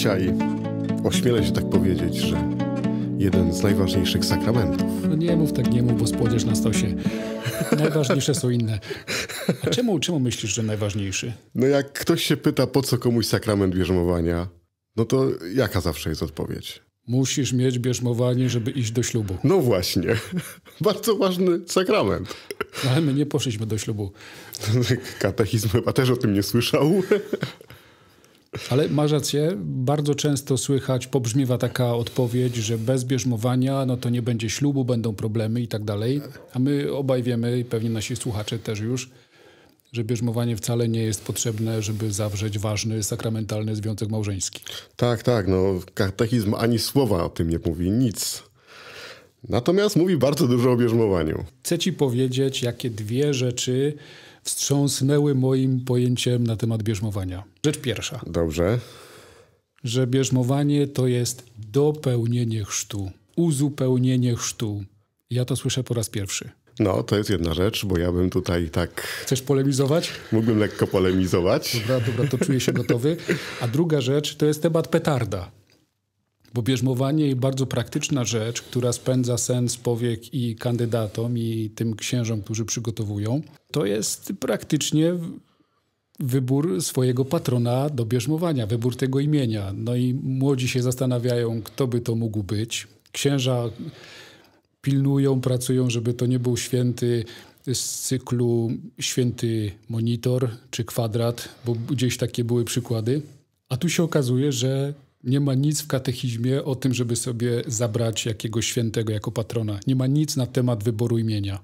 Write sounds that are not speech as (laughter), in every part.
dzisiaj ośmielę się tak powiedzieć, że jeden z najważniejszych sakramentów. No nie mów tak, nie mów, bo spłodziesz na stosie. Najważniejsze są inne. A czemu, czemu myślisz, że najważniejszy? No jak ktoś się pyta, po co komuś sakrament bierzmowania, no to jaka zawsze jest odpowiedź? Musisz mieć bierzmowanie, żeby iść do ślubu. No właśnie. (laughs) Bardzo ważny sakrament. No ale my nie poszliśmy do ślubu. (laughs) Katechizm chyba też o tym nie słyszał. (laughs) Ale masz rację, bardzo często słychać, pobrzmiewa taka odpowiedź, że bez bierzmowania no to nie będzie ślubu, będą problemy i tak dalej. A my obaj wiemy i pewnie nasi słuchacze też już, że bierzmowanie wcale nie jest potrzebne, żeby zawrzeć ważny, sakramentalny związek małżeński. Tak, tak. No, katechizm ani słowa o tym nie mówi, nic. Natomiast mówi bardzo dużo o bierzmowaniu. Chcę ci powiedzieć, jakie dwie rzeczy wstrząsnęły moim pojęciem na temat bierzmowania. Rzecz pierwsza. Dobrze. Że bierzmowanie to jest dopełnienie chrztu, uzupełnienie chrztu. Ja to słyszę po raz pierwszy. No, to jest jedna rzecz, bo ja bym tutaj tak. Chcesz polemizować? Mógłbym lekko polemizować. Dobra, dobra, to czuję się gotowy. A druga rzecz to jest temat petarda. Bo bierzmowanie jest bardzo praktyczna rzecz, która spędza sens powiek i kandydatom, i tym księżom, którzy przygotowują. To jest praktycznie wybór swojego patrona do bierzmowania, wybór tego imienia. No i młodzi się zastanawiają, kto by to mógł być. Księża pilnują, pracują, żeby to nie był święty z cyklu święty monitor czy kwadrat, bo gdzieś takie były przykłady. A tu się okazuje, że nie ma nic w katechizmie o tym, żeby sobie zabrać jakiegoś świętego jako patrona. Nie ma nic na temat wyboru imienia.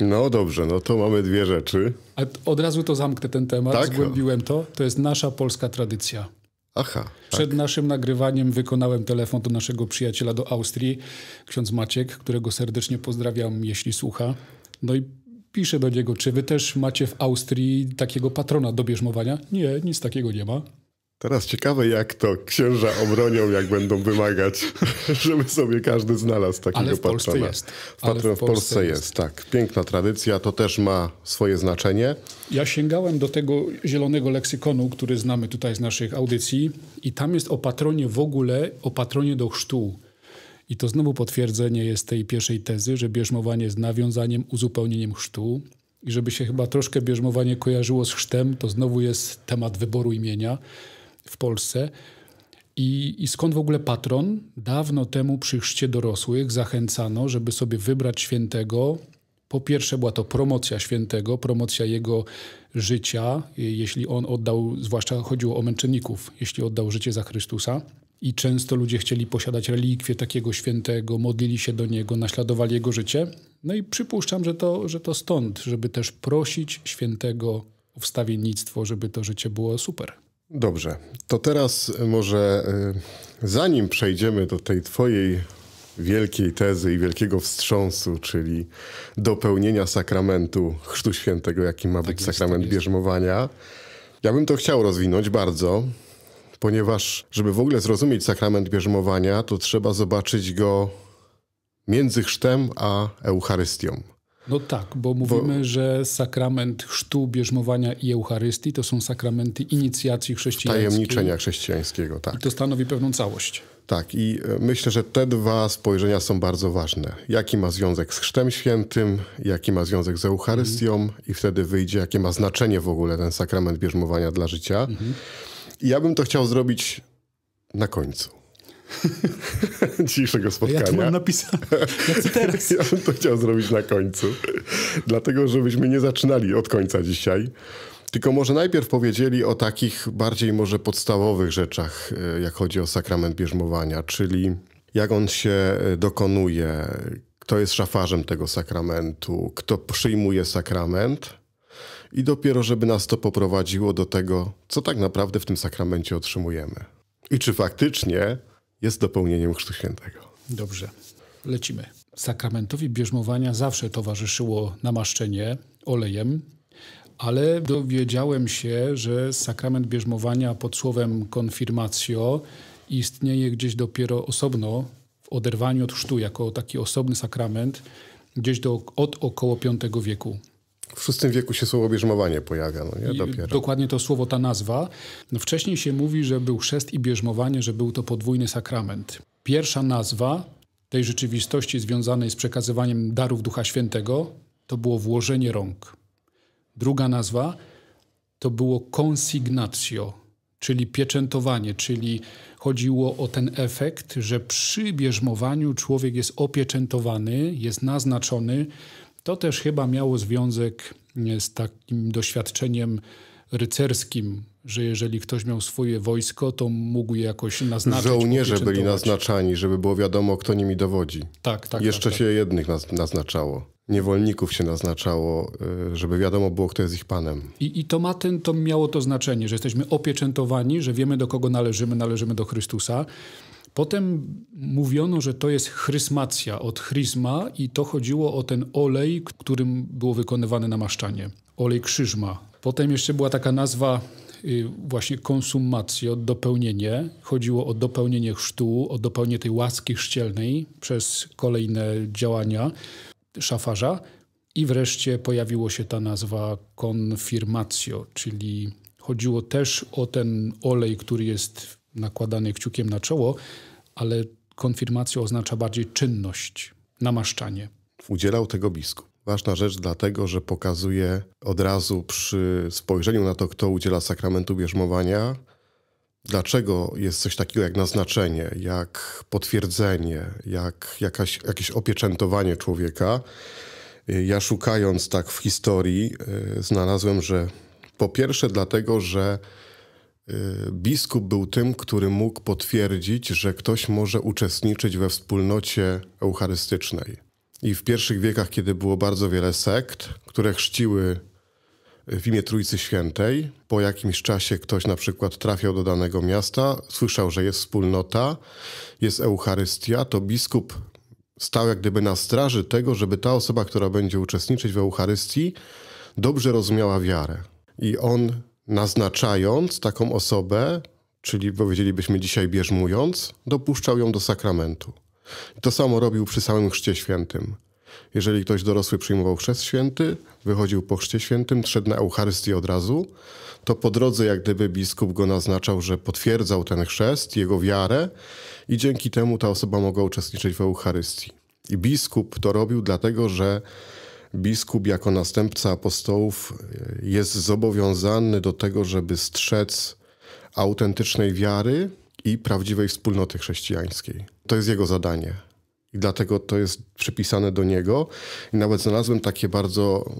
No dobrze, no to mamy dwie rzeczy. A od razu to zamknę ten temat, tak? zgłębiłem to. To jest nasza polska tradycja. Aha. Przed tak. naszym nagrywaniem wykonałem telefon do naszego przyjaciela do Austrii, ksiądz Maciek, którego serdecznie pozdrawiam, jeśli słucha. No i piszę do niego, czy wy też macie w Austrii takiego patrona do bierzmowania? Nie, nic takiego nie ma. Teraz ciekawe, jak to księża obronią, jak będą wymagać, (laughs) żeby sobie każdy znalazł takiego Ale w patrona. Polsce jest. Ale w, Polsce w Polsce jest. jest, tak. Piękna tradycja, to też ma swoje znaczenie. Ja sięgałem do tego zielonego leksykonu, który znamy tutaj z naszych audycji i tam jest o patronie w ogóle, o patronie do chrztu. I to znowu potwierdzenie jest tej pierwszej tezy, że bierzmowanie jest nawiązaniem, uzupełnieniem chrztu. I żeby się chyba troszkę bierzmowanie kojarzyło z chrztem, to znowu jest temat wyboru imienia w Polsce. I, I, skąd w ogóle patron? Dawno temu przy chrzcie dorosłych zachęcano, żeby sobie wybrać świętego. Po pierwsze była to promocja świętego, promocja jego życia, jeśli on oddał, zwłaszcza chodziło o męczenników, jeśli oddał życie za Chrystusa. I często ludzie chcieli posiadać relikwie takiego świętego, modlili się do niego, naśladowali jego życie. No i przypuszczam, że to, że to stąd, żeby też prosić świętego o wstawiennictwo, żeby to życie było super. Dobrze, to teraz może y, zanim przejdziemy do tej twojej wielkiej tezy i wielkiego wstrząsu, czyli dopełnienia sakramentu Chrztu Świętego, jaki ma tak być tak jest, sakrament bierzmowania, ja bym to chciał rozwinąć bardzo, ponieważ żeby w ogóle zrozumieć sakrament bierzmowania, to trzeba zobaczyć go między chrztem a Eucharystią. No tak, bo mówimy, bo... że sakrament chrztu, bierzmowania i Eucharystii to są sakramenty inicjacji chrześcijańskiej. Tajemniczenia chrześcijańskiego, tak. I to stanowi pewną całość. Tak, i e, myślę, że te dwa spojrzenia są bardzo ważne. Jaki ma związek z Chrztem Świętym, jaki ma związek z Eucharystią, mhm. i wtedy wyjdzie, jakie ma znaczenie w ogóle ten sakrament bierzmowania dla życia. Mhm. I ja bym to chciał zrobić na końcu. (laughs) dzisiejszego spotkania. Ja tu mam Ja chcę teraz. ja bym to chciał zrobić na końcu. Dlatego, żebyśmy nie zaczynali od końca dzisiaj. Tylko może najpierw powiedzieli o takich bardziej może podstawowych rzeczach, e, jak chodzi o sakrament bierzmowania, czyli jak on się e, dokonuje, kto jest szafarzem tego sakramentu, kto przyjmuje sakrament i dopiero żeby nas to poprowadziło do tego, co tak naprawdę w tym sakramencie otrzymujemy. I czy faktycznie jest dopełnieniem Chrztu Świętego. Dobrze, lecimy. Sakramentowi bierzmowania zawsze towarzyszyło namaszczenie olejem, ale dowiedziałem się, że sakrament bierzmowania pod słowem konfirmacjo istnieje gdzieś dopiero osobno w oderwaniu od chrztu, jako taki osobny sakrament, gdzieś do, od około V wieku. W VI wieku się słowo bierzmowanie pojawia, no nie? Dopiero. Dokładnie to słowo, ta nazwa. No wcześniej się mówi, że był chrzest i bierzmowanie, że był to podwójny sakrament. Pierwsza nazwa tej rzeczywistości związanej z przekazywaniem darów Ducha Świętego to było włożenie rąk. Druga nazwa to było consignatio, czyli pieczętowanie, czyli chodziło o ten efekt, że przy bierzmowaniu człowiek jest opieczętowany, jest naznaczony, to też chyba miało związek e, z takim doświadczeniem rycerskim, że jeżeli ktoś miał swoje wojsko, to mógł je jakoś naznaczyć. Żołnierze byli naznaczani, żeby było wiadomo, kto nimi dowodzi. Tak, tak. tak Jeszcze tak, się tak. jednych naznaczało. Niewolników się naznaczało, e, żeby wiadomo było, kto jest ich panem. I, i to, ma ten, to miało to znaczenie, że jesteśmy opieczętowani, że wiemy, do kogo należymy, należymy do Chrystusa. Potem mówiono, że to jest chrysmacja od chryzma i to chodziło o ten olej, którym było wykonywane namaszczanie. Olej krzyżma. Potem jeszcze była taka nazwa y, właśnie konsumacja, dopełnienie. Chodziło o dopełnienie chrztu, o dopełnienie tej łaski chrzcielnej przez kolejne działania szafarza. I wreszcie pojawiło się ta nazwa konfirmacjo, czyli chodziło też o ten olej, który jest nakładany kciukiem na czoło, ale konfirmacja oznacza bardziej czynność, namaszczanie. Udzielał tego biskup. Ważna rzecz dlatego, że pokazuje od razu przy spojrzeniu na to, kto udziela sakramentu bierzmowania, dlaczego jest coś takiego jak naznaczenie, jak potwierdzenie, jak jakaś, jakieś opieczętowanie człowieka. Ja szukając tak w historii, y, znalazłem, że po pierwsze dlatego, że Y, biskup był tym, który mógł potwierdzić, że ktoś może uczestniczyć we wspólnocie eucharystycznej. I w pierwszych wiekach, kiedy było bardzo wiele sekt, które chrzciły w imię Trójcy Świętej, po jakimś czasie ktoś na przykład trafiał do danego miasta, słyszał, że jest wspólnota, jest Eucharystia, to biskup stał jak gdyby na straży tego, żeby ta osoba, która będzie uczestniczyć w Eucharystii, dobrze rozumiała wiarę. I on naznaczając taką osobę, czyli powiedzielibyśmy dzisiaj bierzmując, dopuszczał ją do sakramentu. to samo robił przy samym Chrzcie Świętym. Jeżeli ktoś dorosły przyjmował chrzest święty, wychodził po chrzcie świętym, szedł na Eucharystię od razu, to po drodze jak gdyby biskup go naznaczał, że potwierdzał ten chrzest, jego wiarę i dzięki temu ta osoba mogła uczestniczyć w Eucharystii. I biskup to robił dlatego, że biskup jako następca apostołów e, jest zobowiązany do tego, żeby strzec autentycznej wiary i prawdziwej wspólnoty chrześcijańskiej. To jest jego zadanie. I dlatego to jest przypisane do niego. I nawet znalazłem takie bardzo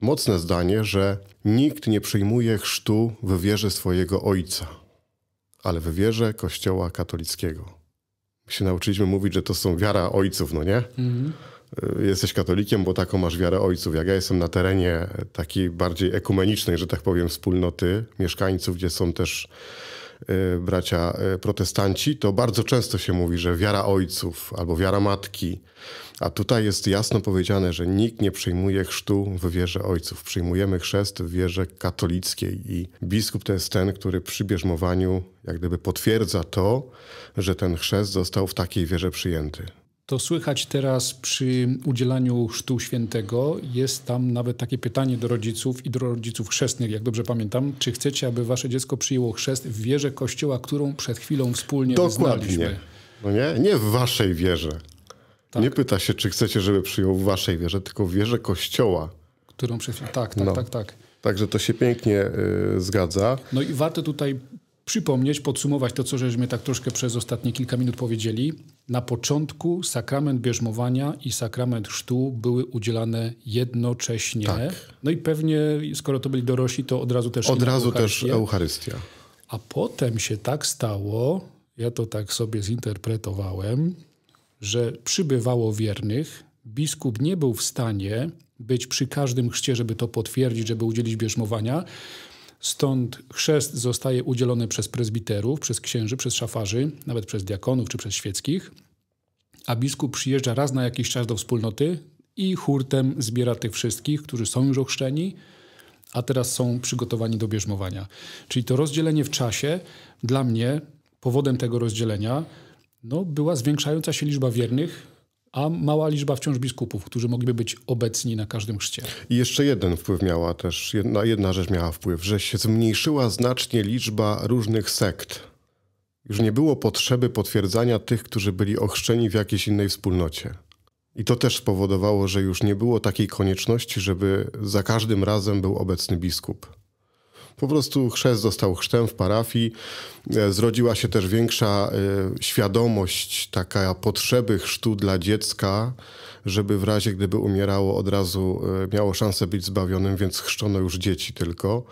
mocne zdanie, że nikt nie przyjmuje chrztu w wierze swojego ojca, ale w wierze Kościoła katolickiego. My się nauczyliśmy mówić, że to są wiara ojców, no nie? Mhm. Y, jesteś katolikiem, bo taką masz wiarę ojców. Jak ja jestem na terenie takiej bardziej ekumenicznej, że tak powiem, wspólnoty mieszkańców, gdzie są też y, bracia y, protestanci, to bardzo często się mówi, że wiara ojców albo wiara matki. A tutaj jest jasno powiedziane, że nikt nie przyjmuje chrztu w wierze ojców. Przyjmujemy chrzest w wierze katolickiej i biskup to jest ten, który przy bierzmowaniu jak gdyby potwierdza to, że ten chrzest został w takiej wierze przyjęty to słychać teraz przy udzielaniu Chrztu Świętego. Jest tam nawet takie pytanie do rodziców i do rodziców chrzestnych, jak dobrze pamiętam. Czy chcecie, aby wasze dziecko przyjęło chrzest w wierze Kościoła, którą przed chwilą wspólnie Dokładnie. No nie? nie w waszej wierze. Tak. Nie pyta się, czy chcecie, żeby przyjął w waszej wierze, tylko w wierze Kościoła. Którą przed chwilą... Tak, tak, no. tak, tak. Także to się pięknie y, zgadza. No i warto tutaj przypomnieć, podsumować to, co żeśmy tak troszkę przez ostatnie kilka minut powiedzieli. Na początku sakrament bierzmowania i sakrament chrztu były udzielane jednocześnie. Tak. No i pewnie, skoro to byli dorośli, to od razu też Od razu też Eucharystia. A potem się tak stało, ja to tak sobie zinterpretowałem, że przybywało wiernych, biskup nie był w stanie być przy każdym chrzcie, żeby to potwierdzić, żeby udzielić bierzmowania, Stąd chrzest zostaje udzielony przez prezbiterów, przez księży, przez szafarzy, nawet przez diakonów czy przez świeckich, a biskup przyjeżdża raz na jakiś czas do wspólnoty i hurtem zbiera tych wszystkich, którzy są już ochrzczeni, a teraz są przygotowani do bierzmowania. Czyli to rozdzielenie w czasie dla mnie powodem tego rozdzielenia no, była zwiększająca się liczba wiernych, a mała liczba wciąż biskupów, którzy mogliby być obecni na każdym chrzcie. I jeszcze jeden wpływ miała też, jedna, jedna rzecz miała wpływ, że się zmniejszyła znacznie liczba różnych sekt. Już nie było potrzeby potwierdzania tych, którzy byli ochrzczeni w jakiejś innej wspólnocie. I to też spowodowało, że już nie było takiej konieczności, żeby za każdym razem był obecny biskup. Po prostu chrzest został chrztem w parafii. E, zrodziła się też większa e, świadomość, taka potrzeby chrztu dla dziecka, żeby w razie gdyby umierało od razu e, miało szansę być zbawionym, więc chrzczono już dzieci tylko,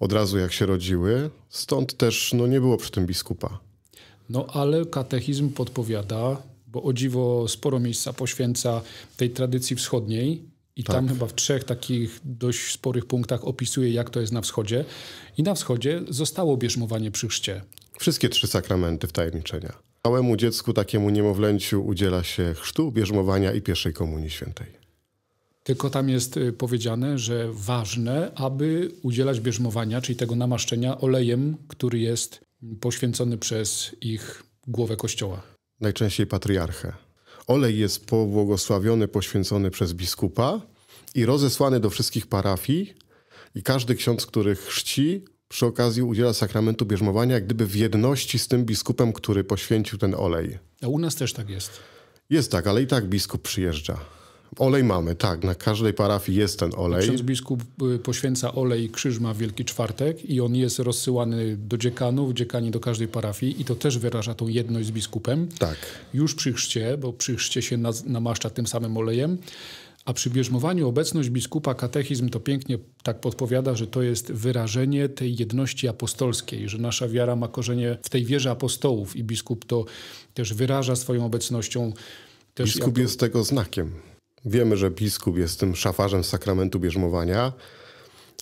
od razu jak się rodziły. Stąd też no, nie było przy tym biskupa. No ale katechizm podpowiada, bo o dziwo sporo miejsca poświęca tej tradycji wschodniej, i tak. tam chyba w trzech takich dość sporych punktach opisuje, jak to jest na wschodzie. I na wschodzie zostało bierzmowanie przy chrzcie. Wszystkie trzy sakramenty wtajemniczenia. Małemu dziecku, takiemu niemowlęciu udziela się chrztu, bierzmowania i pierwszej komunii świętej. Tylko tam jest y, powiedziane, że ważne, aby udzielać bierzmowania, czyli tego namaszczenia olejem, który jest poświęcony przez ich głowę kościoła. Najczęściej patriarchę olej jest pobłogosławiony, poświęcony przez biskupa i rozesłany do wszystkich parafii i każdy ksiądz, który chrzci, przy okazji udziela sakramentu bierzmowania, jak gdyby w jedności z tym biskupem, który poświęcił ten olej. A u nas też tak jest. Jest tak, ale i tak biskup przyjeżdża. Olej mamy, tak. Na każdej parafii jest ten olej. Ksiądz biskup y, poświęca olej krzyż ma Wielki Czwartek i on jest rozsyłany do dziekanów, dziekani do każdej parafii i to też wyraża tą jedność z biskupem. Tak. Już przy chrzcie, bo przy chrzcie się namaszcza tym samym olejem. A przy bierzmowaniu obecność biskupa katechizm to pięknie tak podpowiada, że to jest wyrażenie tej jedności apostolskiej, że nasza wiara ma korzenie w tej wierze apostołów i biskup to też wyraża swoją obecnością. Też biskup jest tego znakiem. Wiemy, że biskup jest tym szafarzem sakramentu bierzmowania,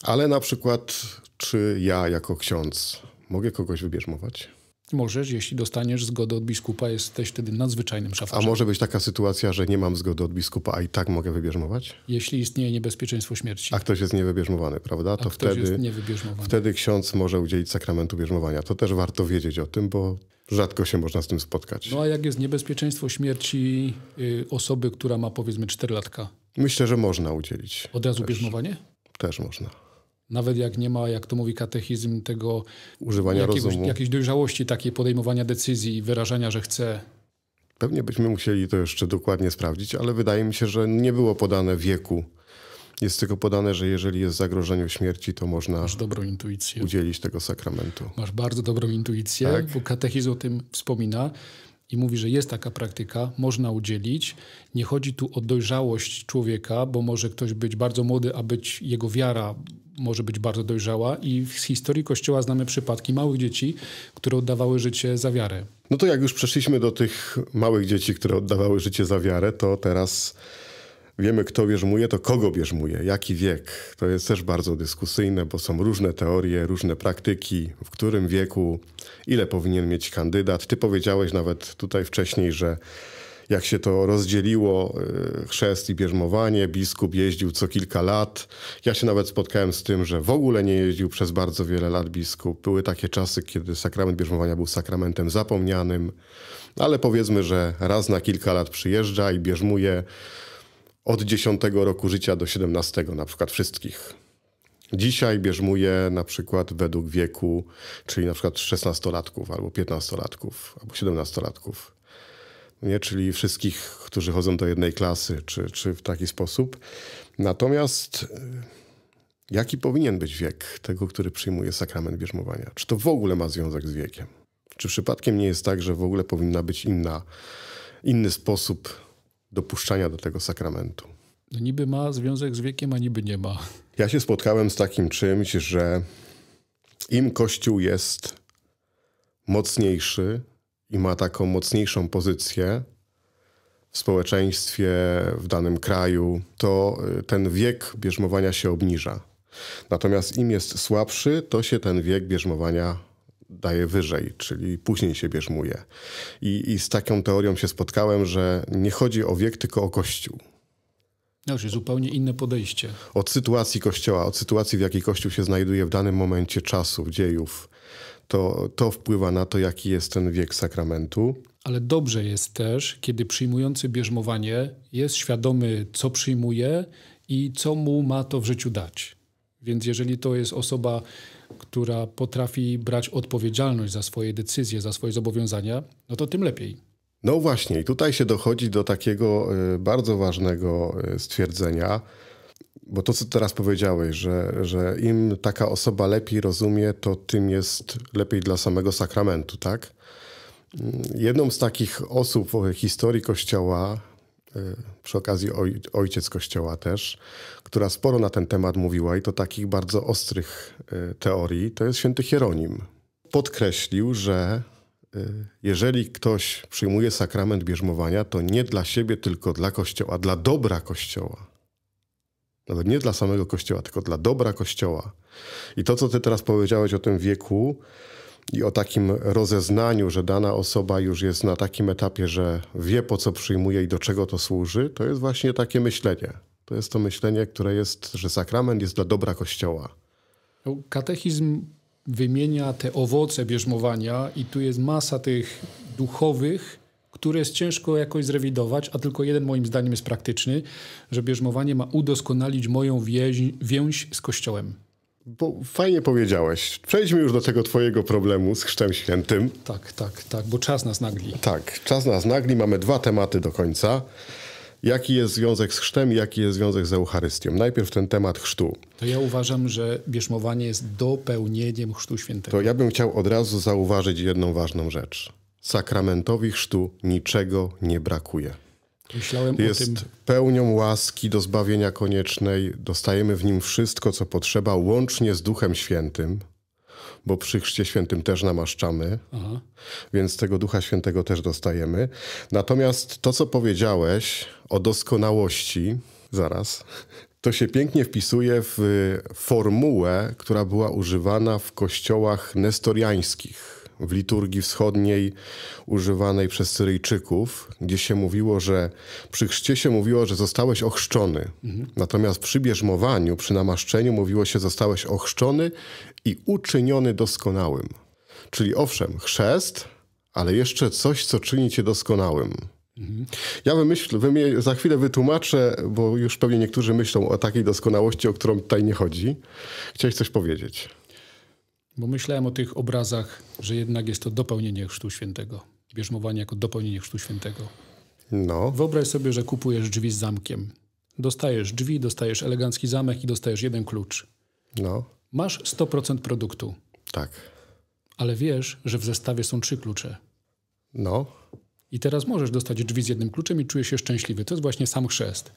ale na przykład, czy ja jako ksiądz mogę kogoś wybierzmować? Możesz, jeśli dostaniesz zgodę od biskupa, jesteś wtedy nadzwyczajnym szafarzem. A może być taka sytuacja, że nie mam zgody od biskupa, a i tak mogę wybierzmować? Jeśli istnieje niebezpieczeństwo śmierci. A ktoś jest niewybierzmowany, prawda? To a ktoś wtedy, jest niewybierzmowany. wtedy ksiądz może udzielić sakramentu bierzmowania. To też warto wiedzieć o tym, bo rzadko się można z tym spotkać. No a jak jest niebezpieczeństwo śmierci y, osoby, która ma powiedzmy 4 latka? Myślę, że można udzielić. Od razu bierzmowanie? Też można. Nawet jak nie ma, jak to mówi katechizm, tego używania jakiegoś, rozumu. jakiejś dojrzałości takiej podejmowania decyzji i wyrażania, że chce. Pewnie byśmy musieli to jeszcze dokładnie sprawdzić, ale wydaje mi się, że nie było podane wieku jest tylko podane, że jeżeli jest zagrożeniem śmierci, to można Masz dobrą intuicję. udzielić tego sakramentu. Masz bardzo dobrą intuicję, tak? bo katechizm o tym wspomina i mówi, że jest taka praktyka, można udzielić. Nie chodzi tu o dojrzałość człowieka, bo może ktoś być bardzo młody, a być jego wiara może być bardzo dojrzała i z historii Kościoła znamy przypadki małych dzieci, które oddawały życie za wiarę. No to jak już przeszliśmy do tych małych dzieci, które oddawały życie za wiarę, to teraz Wiemy, kto bierzmuje, to kogo bierzmuje, jaki wiek. To jest też bardzo dyskusyjne, bo są różne teorie, różne praktyki, w którym wieku, ile powinien mieć kandydat. Ty powiedziałeś nawet tutaj wcześniej, że jak się to rozdzieliło, y, chrzest i bierzmowanie, biskup jeździł co kilka lat. Ja się nawet spotkałem z tym, że w ogóle nie jeździł przez bardzo wiele lat biskup. Były takie czasy, kiedy sakrament bierzmowania był sakramentem zapomnianym, ale powiedzmy, że raz na kilka lat przyjeżdża i bierzmuje od 10 roku życia do 17 na przykład wszystkich. Dzisiaj bierzmuje na przykład według wieku, czyli na przykład 16-latków albo 15-latków albo 17-latków. Nie? Czyli wszystkich, którzy chodzą do jednej klasy, czy, czy w taki sposób. Natomiast y, jaki powinien być wiek tego, który przyjmuje sakrament bierzmowania? Czy to w ogóle ma związek z wiekiem? Czy przypadkiem nie jest tak, że w ogóle powinna być inna, inny sposób dopuszczania do tego sakramentu. No niby ma związek z wiekiem, a niby nie ma. Ja się spotkałem z takim czymś, że im Kościół jest mocniejszy i ma taką mocniejszą pozycję w społeczeństwie, w danym kraju, to y, ten wiek bierzmowania się obniża. Natomiast im jest słabszy, to się ten wiek bierzmowania daje wyżej, czyli później się bierzmuje. I, I z taką teorią się spotkałem, że nie chodzi o wiek, tylko o Kościół. Znaczy zupełnie inne podejście. Od sytuacji Kościoła, od sytuacji, w jakiej Kościół się znajduje w danym momencie czasu, dziejów, to, to wpływa na to, jaki jest ten wiek sakramentu. Ale dobrze jest też, kiedy przyjmujący bierzmowanie jest świadomy, co przyjmuje i co mu ma to w życiu dać. Więc jeżeli to jest osoba która potrafi brać odpowiedzialność za swoje decyzje, za swoje zobowiązania, no to tym lepiej. No właśnie, i tutaj się dochodzi do takiego e, bardzo ważnego e, stwierdzenia, bo to, co teraz powiedziałeś, że, że im taka osoba lepiej rozumie, to tym jest lepiej dla samego sakramentu, tak? Mm, jedną z takich osób w historii Kościoła Y, przy okazji oj, ojciec kościoła też, która sporo na ten temat mówiła i to takich bardzo ostrych y, teorii, to jest święty Hieronim. Podkreślił, że y, jeżeli ktoś przyjmuje sakrament bierzmowania, to nie dla siebie, tylko dla Kościoła, dla dobra Kościoła. Nawet nie dla samego Kościoła, tylko dla dobra Kościoła. I to, co ty teraz powiedziałeś o tym wieku, i o takim rozeznaniu, że dana osoba już jest na takim etapie, że wie po co przyjmuje i do czego to służy, to jest właśnie takie myślenie. To jest to myślenie, które jest, że sakrament jest dla dobra Kościoła. Katechizm wymienia te owoce bierzmowania i tu jest masa tych duchowych, które jest ciężko jakoś zrewidować, a tylko jeden moim zdaniem jest praktyczny, że bierzmowanie ma udoskonalić moją więź, więź z Kościołem. Bo fajnie powiedziałeś. Przejdźmy już do tego twojego problemu z Chrztem Świętym. Tak, tak, tak, bo czas nas nagli. Tak, czas nas nagli. Mamy dwa tematy do końca. Jaki jest związek z chrztem i jaki jest związek z Eucharystią? Najpierw ten temat chrztu. To ja uważam, że bierzmowanie jest dopełnieniem Chrztu Świętego. To ja bym chciał od razu zauważyć jedną ważną rzecz. Sakramentowi chrztu niczego nie brakuje. Myślałem jest o tym. pełnią łaski do zbawienia koniecznej. Dostajemy w nim wszystko, co potrzeba, łącznie z Duchem Świętym, bo przy Chrzcie Świętym też namaszczamy, Aha. więc tego Ducha Świętego też dostajemy. Natomiast to, co powiedziałeś o doskonałości, zaraz, to się pięknie wpisuje w formułę, która była używana w kościołach nestoriańskich w liturgii wschodniej używanej przez Syryjczyków, gdzie się mówiło, że przy chrzcie się mówiło, że zostałeś ochrzczony. Mhm. Natomiast przy bierzmowaniu, przy namaszczeniu mówiło się, że zostałeś ochrzczony i uczyniony doskonałym. Czyli owszem, chrzest, ale jeszcze coś, co czyni cię doskonałym. Mhm. Ja za chwilę wytłumaczę, bo już pewnie niektórzy myślą o takiej doskonałości, o którą tutaj nie chodzi. Chciałeś coś powiedzieć? Bo myślałem o tych obrazach, że jednak jest to dopełnienie Chrztu Świętego. Bierzmowanie jako dopełnienie Chrztu Świętego. No. Wyobraź sobie, że kupujesz drzwi z zamkiem. Dostajesz drzwi, dostajesz elegancki zamek i dostajesz jeden klucz. No. Masz 100% produktu. Tak. Ale wiesz, że w zestawie są trzy klucze. No. I teraz możesz dostać drzwi z jednym kluczem i czujesz się szczęśliwy. To jest właśnie sam chrzest.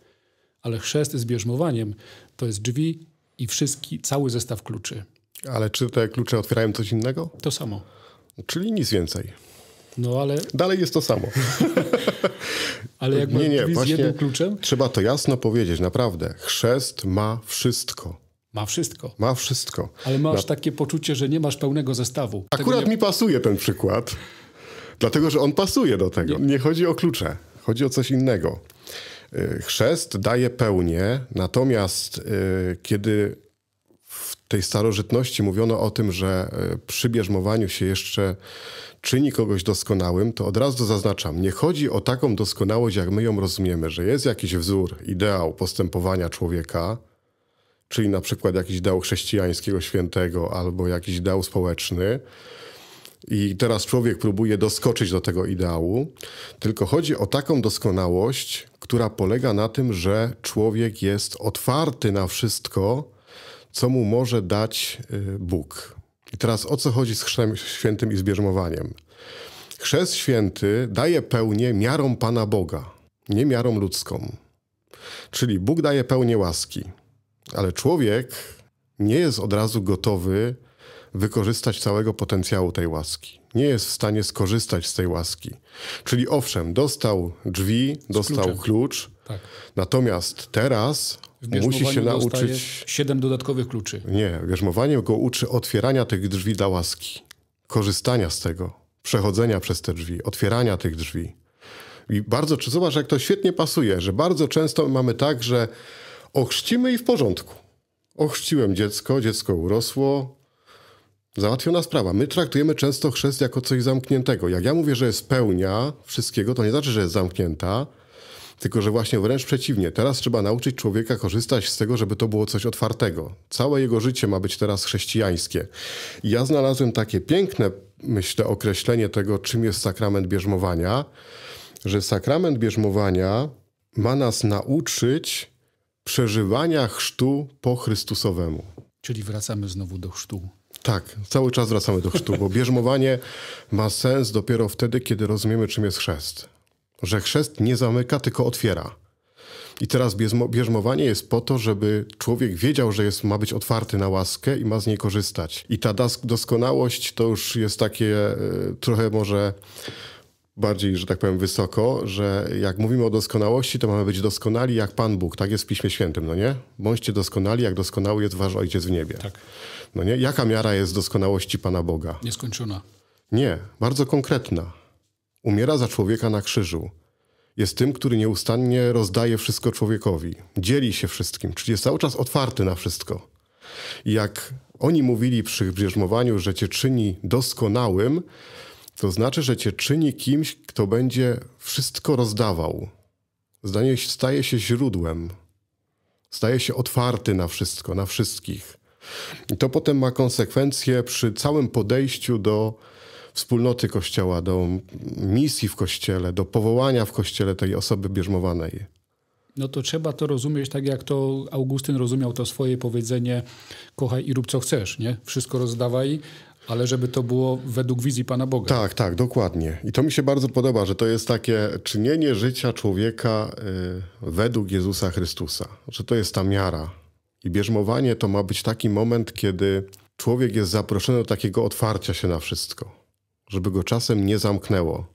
Ale chrzest z bierzmowaniem to jest drzwi i wszystki, cały zestaw kluczy. Ale czy te klucze otwierają coś innego? To samo. Czyli nic więcej. No ale... Dalej jest to samo. (laughs) ale jak nie, nie, z jednym kluczem... Trzeba to jasno powiedzieć, naprawdę. Chrzest ma wszystko. Ma wszystko. Ma wszystko. Ale masz Na... takie poczucie, że nie masz pełnego zestawu. Akurat nie... mi pasuje ten przykład, dlatego że on pasuje do tego. Nie. nie chodzi o klucze, chodzi o coś innego. Y, chrzest daje pełnię, natomiast y, kiedy tej starożytności mówiono o tym, że e, przy bierzmowaniu się jeszcze czyni kogoś doskonałym, to od razu zaznaczam, nie chodzi o taką doskonałość, jak my ją rozumiemy, że jest jakiś wzór, ideał postępowania człowieka, czyli na przykład jakiś ideał chrześcijańskiego świętego albo jakiś ideał społeczny. I teraz człowiek próbuje doskoczyć do tego ideału, tylko chodzi o taką doskonałość, która polega na tym, że człowiek jest otwarty na wszystko, co mu może dać y, Bóg. I teraz o co chodzi z chrzestem świętym i z bierzmowaniem? Chrzest święty daje pełnię miarą Pana Boga, nie miarą ludzką. Czyli Bóg daje pełnię łaski, ale człowiek nie jest od razu gotowy wykorzystać całego potencjału tej łaski. Nie jest w stanie skorzystać z tej łaski. Czyli owszem, dostał drzwi, dostał klucz, tak. Natomiast teraz musi się nauczyć. Siedem dodatkowych kluczy. Nie, wierzmowanie go uczy otwierania tych drzwi dla łaski, korzystania z tego, przechodzenia przez te drzwi, otwierania tych drzwi. I bardzo, czy zobacz, jak to świetnie pasuje, że bardzo często mamy tak, że ochrzcimy i w porządku. Ochrzciłem dziecko, dziecko urosło, załatwiona sprawa. My traktujemy często chrzest jako coś zamkniętego. Jak ja mówię, że jest pełnia wszystkiego, to nie znaczy, że jest zamknięta tylko, że właśnie wręcz przeciwnie, teraz trzeba nauczyć człowieka korzystać z tego, żeby to było coś otwartego. Całe jego życie ma być teraz chrześcijańskie. I ja znalazłem takie piękne, myślę, określenie tego, czym jest sakrament bierzmowania, że sakrament bierzmowania ma nas nauczyć przeżywania chrztu po Chrystusowemu. Czyli wracamy znowu do chrztu. Tak, cały czas wracamy do chrztu, bo bierzmowanie ma sens dopiero wtedy, kiedy rozumiemy, czym jest chrzest że chrzest nie zamyka, tylko otwiera. I teraz bierzmowanie jest po to, żeby człowiek wiedział, że jest, ma być otwarty na łaskę i ma z niej korzystać. I ta doskonałość to już jest takie e, trochę może bardziej, że tak powiem, wysoko, że jak mówimy o doskonałości, to mamy być doskonali jak Pan Bóg. Tak jest w Piśmie Świętym, no nie? Bądźcie doskonali, jak doskonały jest Wasz Ojciec w niebie. Tak. No nie? Jaka miara jest doskonałości Pana Boga? Nieskończona. Nie, bardzo konkretna. Umiera za człowieka na krzyżu. Jest tym, który nieustannie rozdaje wszystko człowiekowi, dzieli się wszystkim, czyli jest cały czas otwarty na wszystko. I jak oni mówili przy bierzmowaniu, że cię czyni doskonałym, to znaczy, że cię czyni kimś, kto będzie wszystko rozdawał. Zdanie staje się źródłem, staje się otwarty na wszystko, na wszystkich. I to potem ma konsekwencje przy całym podejściu do wspólnoty Kościoła, do misji w Kościele, do powołania w Kościele tej osoby bierzmowanej. No to trzeba to rozumieć tak, jak to Augustyn rozumiał to swoje powiedzenie kochaj i rób co chcesz, nie? Wszystko rozdawaj, ale żeby to było według wizji Pana Boga. Tak, tak, dokładnie. I to mi się bardzo podoba, że to jest takie czynienie życia człowieka y, według Jezusa Chrystusa, że to jest ta miara. I bierzmowanie to ma być taki moment, kiedy człowiek jest zaproszony do takiego otwarcia się na wszystko żeby go czasem nie zamknęło.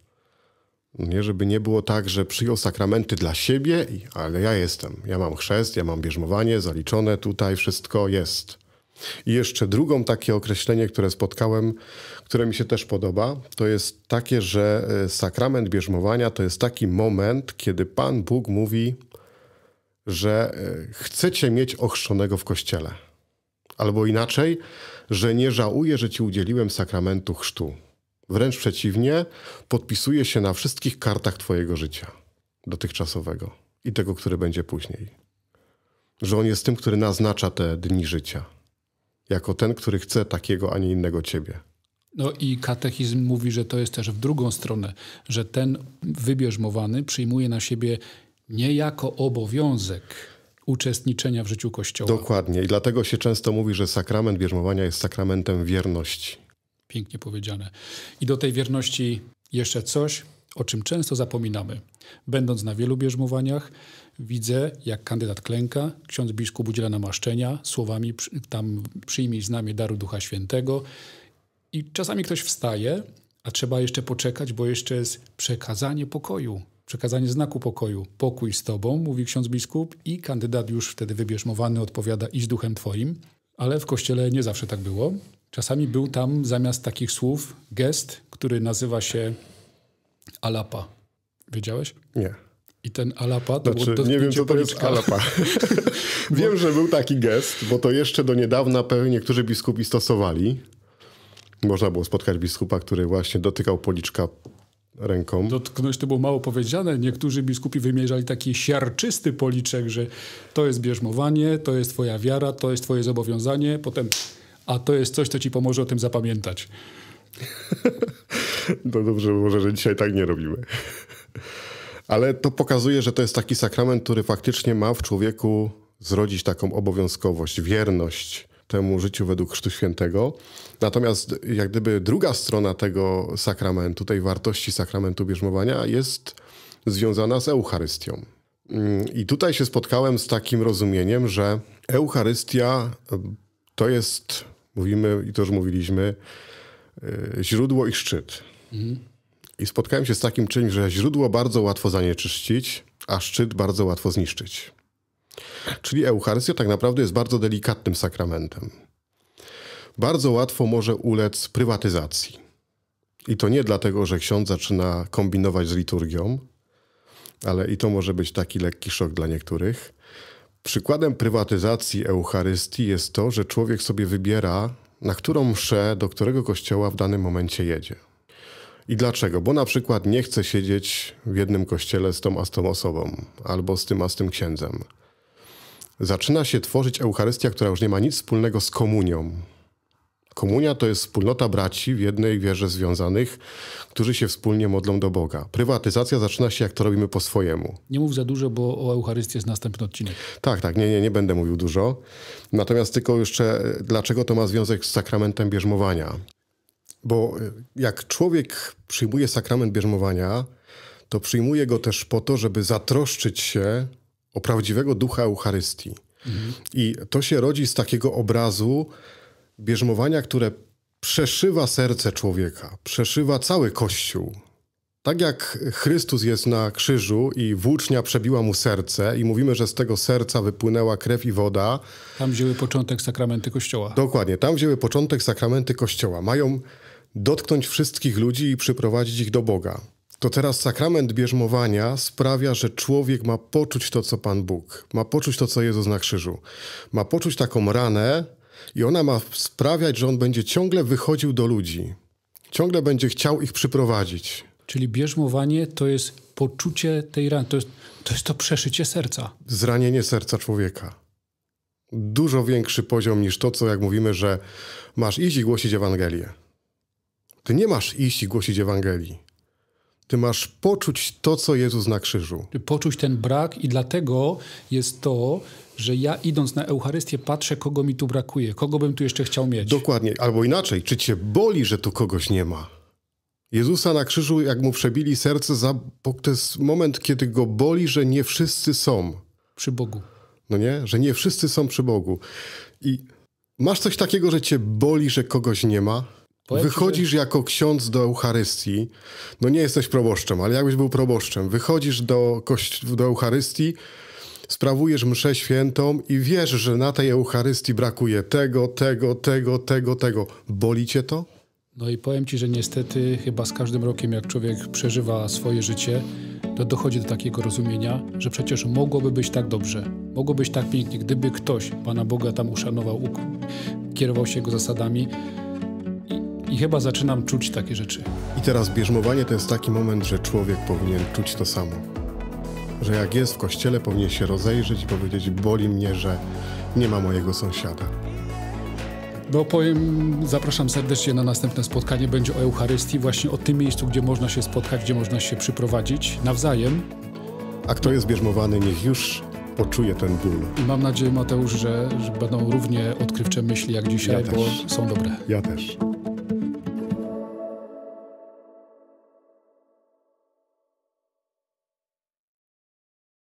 Nie, żeby nie było tak, że przyjął sakramenty dla siebie, ale ja jestem. Ja mam chrzest, ja mam bierzmowanie zaliczone, tutaj wszystko jest. I jeszcze drugą takie określenie, które spotkałem, które mi się też podoba, to jest takie, że e, sakrament bierzmowania to jest taki moment, kiedy Pan Bóg mówi, że e, chcecie mieć ochrzczonego w kościele. Albo inaczej, że nie żałuję, że ci udzieliłem sakramentu chrztu. Wręcz przeciwnie, podpisuje się na wszystkich kartach Twojego życia dotychczasowego i tego, który będzie później. Że On jest tym, który naznacza te dni życia, jako ten, który chce takiego, a nie innego Ciebie. No i katechizm mówi, że to jest też w drugą stronę, że ten wybierzmowany przyjmuje na siebie niejako obowiązek uczestniczenia w życiu Kościoła. Dokładnie. I dlatego się często mówi, że sakrament bierzmowania jest sakramentem wierności. Pięknie powiedziane. I do tej wierności jeszcze coś, o czym często zapominamy. Będąc na wielu bierzmowaniach, widzę, jak kandydat klęka, ksiądz biskup udziela namaszczenia słowami tam przyjmij z nami daru Ducha Świętego. I czasami ktoś wstaje, a trzeba jeszcze poczekać, bo jeszcze jest przekazanie pokoju, przekazanie znaku pokoju. Pokój z tobą, mówi ksiądz biskup i kandydat już wtedy wybierzmowany odpowiada i z duchem twoim. Ale w kościele nie zawsze tak było. Czasami był tam zamiast takich słów gest, który nazywa się alapa. Wiedziałeś? Nie. I ten alapa to znaczy, Nie wiem, co to policzka. jest alapa. (laughs) (laughs) wiem, że był taki gest, bo to jeszcze do niedawna pewnie niektórzy biskupi stosowali. Można było spotkać biskupa, który właśnie dotykał policzka ręką. Dotknąć to było mało powiedziane. Niektórzy biskupi wymierzali taki siarczysty policzek, że to jest bierzmowanie, to jest twoja wiara, to jest twoje zobowiązanie. Potem a to jest coś, co ci pomoże o tym zapamiętać. (laughs) No dobrze, może, że dzisiaj tak nie robimy. Ale to pokazuje, że to jest taki sakrament, który faktycznie ma w człowieku zrodzić taką obowiązkowość, wierność temu życiu według Chrztu Świętego. Natomiast jak gdyby druga strona tego sakramentu, tej wartości sakramentu bierzmowania jest związana z Eucharystią. Mm, I tutaj się spotkałem z takim rozumieniem, że Eucharystia to jest Mówimy, i to już mówiliśmy, e, źródło i szczyt. Mhm. I spotkałem się z takim czymś, że źródło bardzo łatwo zanieczyścić, a szczyt bardzo łatwo zniszczyć. Czyli Eucharystia tak naprawdę jest bardzo delikatnym sakramentem. Bardzo łatwo może ulec prywatyzacji. I to nie dlatego, że ksiądz zaczyna kombinować z liturgią, ale i to może być taki lekki szok dla niektórych Przykładem prywatyzacji Eucharystii jest to, że człowiek sobie wybiera, na którą mszę, do którego kościoła w danym momencie jedzie. I dlaczego? Bo na przykład nie chce siedzieć w jednym kościele z tą a z tą osobą, albo z tym a z tym księdzem. Zaczyna się tworzyć Eucharystia, która już nie ma nic wspólnego z komunią, Komunia to jest wspólnota braci w jednej wierze związanych, którzy się wspólnie modlą do Boga. Prywatyzacja zaczyna się, jak to robimy po swojemu. Nie mów za dużo, bo o Eucharystii jest następny odcinek. Tak, tak, nie, nie, nie będę mówił dużo. Natomiast tylko jeszcze, e, dlaczego to ma związek z sakramentem bierzmowania? Bo e, jak człowiek przyjmuje sakrament bierzmowania, to przyjmuje go też po to, żeby zatroszczyć się o prawdziwego ducha Eucharystii. Mhm. I to się rodzi z takiego obrazu, bierzmowania, które przeszywa serce człowieka, przeszywa cały Kościół. Tak jak Chrystus jest na krzyżu i włócznia przebiła mu serce i mówimy, że z tego serca wypłynęła krew i woda. Tam wzięły początek sakramenty Kościoła. Dokładnie, tam wzięły początek sakramenty Kościoła. Mają dotknąć wszystkich ludzi i przyprowadzić ich do Boga. To teraz sakrament bierzmowania sprawia, że człowiek ma poczuć to, co Pan Bóg, ma poczuć to, co Jezus na krzyżu. Ma poczuć taką ranę, i ona ma sprawiać, że on będzie ciągle wychodził do ludzi, ciągle będzie chciał ich przyprowadzić. Czyli bierzmowanie to jest poczucie tej rany, to jest, to jest to przeszycie serca. Zranienie serca człowieka. Dużo większy poziom niż to, co jak mówimy, że masz iść i głosić Ewangelię. Ty nie masz iść i głosić Ewangelii. Ty masz poczuć to, co Jezus na krzyżu. Poczuć ten brak i dlatego jest to, że ja idąc na Eucharystię patrzę, kogo mi tu brakuje, kogo bym tu jeszcze chciał mieć. Dokładnie, albo inaczej, czy cię boli, że tu kogoś nie ma? Jezusa na krzyżu, jak mu przebili serce, za... bo to jest moment, kiedy go boli, że nie wszyscy są. Przy Bogu. No nie? Że nie wszyscy są przy Bogu. I masz coś takiego, że cię boli, że kogoś nie ma? wychodzisz że... jako ksiądz do Eucharystii, no nie jesteś proboszczem, ale jakbyś był proboszczem, wychodzisz do, kości- do Eucharystii, sprawujesz mszę świętą i wiesz, że na tej Eucharystii brakuje tego, tego, tego, tego, tego. Boli cię to? No i powiem ci, że niestety chyba z każdym rokiem, jak człowiek przeżywa swoje życie, to dochodzi do takiego rozumienia, że przecież mogłoby być tak dobrze, mogło być tak pięknie, gdyby ktoś Pana Boga tam uszanował, kierował się Jego zasadami. I, I chyba zaczynam czuć takie rzeczy. I teraz bierzmowanie to jest taki moment, że człowiek powinien czuć to samo że jak jest w kościele, powinien się rozejrzeć i powiedzieć: Boli mnie, że nie ma mojego sąsiada. Bo no, powiem, zapraszam serdecznie na następne spotkanie. Będzie o Eucharystii, właśnie o tym miejscu, gdzie można się spotkać, gdzie można się przyprowadzić nawzajem. A kto jest bierzmowany, niech już poczuje ten ból. I mam nadzieję, Mateusz, że, że będą równie odkrywcze myśli jak dzisiaj, ja bo są dobre. Ja też.